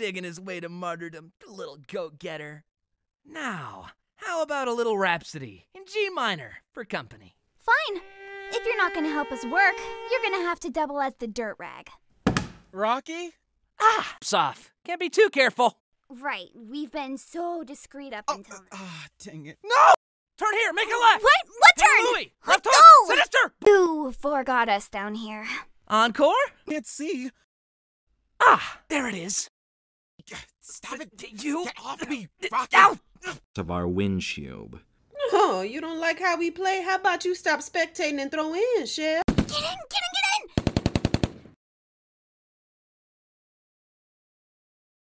digging his way to martyrdom, the little goat getter. Now, how about a little rhapsody in G minor for company? Fine. If you're not going to help us work, you're going to have to double as the dirt rag. Rocky? Ah! Soft. Can't be too careful. Right. We've been so discreet up oh, until uh, now. Ah, uh, oh, dang it. No! Turn here, make a left! What? What turn? Hey, Louis! Left hook! No! Sinister! You forgot us down here. Encore? Can't see. Ah, there it is. Stop it! You get off me, Rocket! Out of our windshield. Oh, you don't like how we play? How about you stop spectating and throw in, Chef? Get in, get